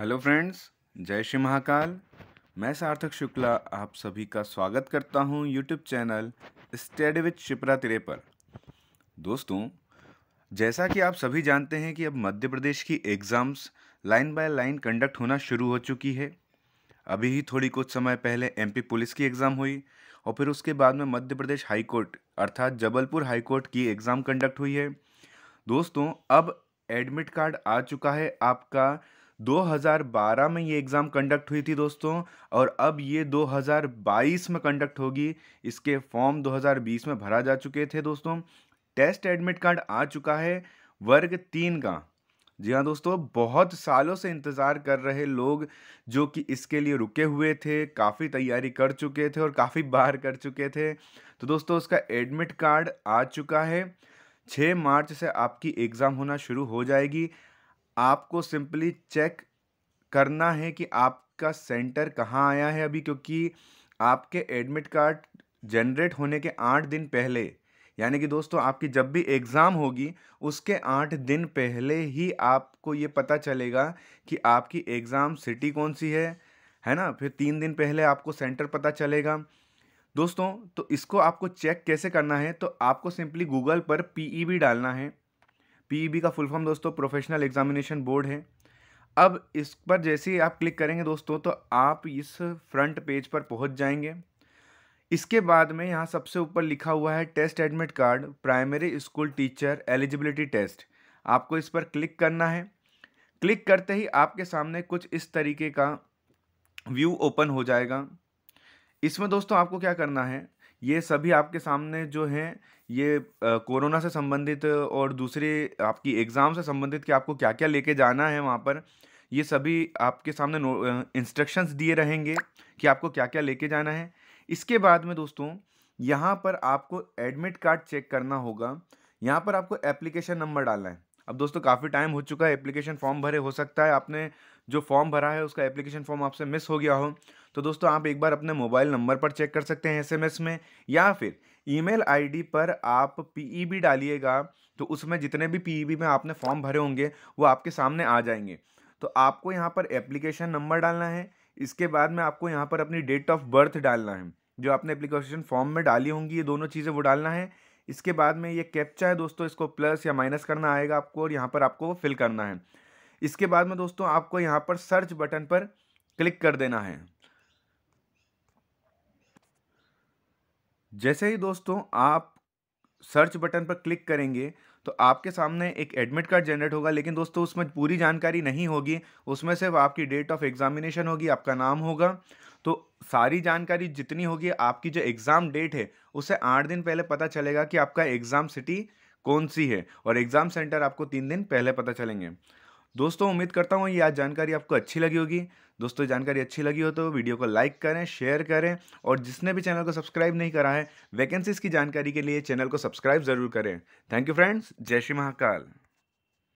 hello friends जय श्री महाकाल मैं सार्थक शुक्ला आप सभी का स्वागत करता हूं YouTube channel study with Shipra तिरे पर दोस्तों जैसा कि आप सभी जानते हैं कि अब मध्य प्रदेश की exams line by line conduct होना शुरू हो चुकी है अभी ही थोड़ी कुछ समय पहले एमपी पुलिस की एग्ज़ाम हुई और फिर उसके बाद में मध्य प्रदेश हाईकोर्ट अर्थात जबलपुर हाईकोर्ट की एग्ज़ाम कंडक्ट हुई है दोस्तों अब एडमिट कार्ड आ चुका है आपका 2012 में ये एग्ज़ाम कंडक्ट हुई थी दोस्तों और अब ये 2022 में कंडक्ट होगी इसके फॉर्म 2020 में भरा जा चुके थे दोस्तों टेस्ट एडमिट कार्ड आ चुका है वर्ग तीन का जी हाँ दोस्तों बहुत सालों से इंतज़ार कर रहे लोग जो कि इसके लिए रुके हुए थे काफ़ी तैयारी कर चुके थे और काफ़ी बाहर कर चुके थे तो दोस्तों उसका एडमिट कार्ड आ चुका है छः मार्च से आपकी एग्ज़ाम होना शुरू हो जाएगी आपको सिंपली चेक करना है कि आपका सेंटर कहाँ आया है अभी क्योंकि आपके एडमिट कार्ड जनरेट होने के आठ दिन पहले यानी कि दोस्तों आपकी जब भी एग्ज़ाम होगी उसके आठ दिन पहले ही आपको ये पता चलेगा कि आपकी एग्ज़ाम सिटी कौन सी है है ना फिर तीन दिन पहले आपको सेंटर पता चलेगा दोस्तों तो इसको आपको चेक कैसे करना है तो आपको सिंपली गूगल पर पीईबी डालना है पीईबी e का फुल फॉर्म दोस्तों प्रोफेशनल एग्जामिनेशन बोर्ड है अब इस पर जैसे ही आप क्लिक करेंगे दोस्तों तो आप इस फ्रंट पेज पर पहुंच जाएंगे इसके बाद में यहाँ सबसे ऊपर लिखा हुआ है test admit card primary school teacher eligibility test आपको इस पर क्लिक करना है क्लिक करते ही आपके सामने कुछ इस तरीके का व्यू ओपन हो जाएगा इसमें दोस्तों आपको क्या करना है ये सभी आपके सामने जो हैं ये कोरोना से संबंधित और दूसरे आपकी एग्ज़ाम से संबंधित कि आपको क्या क्या लेके जाना है वहाँ पर ये सभी आपके सामने इंस्ट्रक्शंस दिए रहेंगे कि आपको क्या क्या लेके जाना है इसके बाद में दोस्तों यहाँ पर आपको एडमिट कार्ड चेक करना होगा यहाँ पर आपको एप्लीकेशन नंबर डालना है अब दोस्तों काफ़ी टाइम हो चुका है एप्लीकेशन फॉर्म भरे हो सकता है आपने जो फॉर्म भरा है उसका एप्लीकेशन फॉर्म आपसे मिस हो गया हो तो दोस्तों आप एक बार अपने मोबाइल नंबर पर चेक कर सकते हैं एसएमएस में या फिर ईमेल आईडी पर आप पीईबी e डालिएगा तो उसमें जितने भी पीईबी e में आपने फॉर्म भरे होंगे वो आपके सामने आ जाएंगे तो आपको यहाँ पर एप्लीकेशन नंबर डालना है इसके बाद में आपको यहाँ पर अपनी डेट ऑफ बर्थ डालना है जो आपने एप्लीकेशन फॉर्म में डाली होंगी ये दोनों चीज़ें वो डालना है इसके बाद में ये कैप्चा है दोस्तों इसको प्लस या माइनस करना आएगा आपको और यहाँ पर आपको फिल करना है इसके बाद में दोस्तों आपको यहाँ पर सर्च बटन पर क्लिक कर देना है जैसे ही दोस्तों आप सर्च बटन पर क्लिक करेंगे तो आपके सामने एक एडमिट कार्ड जनरेट होगा लेकिन दोस्तों उसमें पूरी जानकारी नहीं होगी उसमें सिर्फ आपकी डेट ऑफ एग्ज़ामिनेशन होगी आपका नाम होगा तो सारी जानकारी जितनी होगी आपकी जो एग्ज़ाम डेट है उससे आठ दिन पहले पता चलेगा कि आपका एग्ज़ाम सिटी कौन सी है और एग्ज़ाम सेंटर आपको तीन दिन पहले पता चलेंगे दोस्तों उम्मीद करता हूँ ये आज जानकारी आपको अच्छी लगी होगी दोस्तों जानकारी अच्छी लगी हो तो वीडियो को लाइक करें शेयर करें और जिसने भी चैनल को सब्सक्राइब नहीं करा है वैकेंसीज़ की जानकारी के लिए चैनल को सब्सक्राइब ज़रूर करें थैंक यू फ्रेंड्स जय श्री महाकाल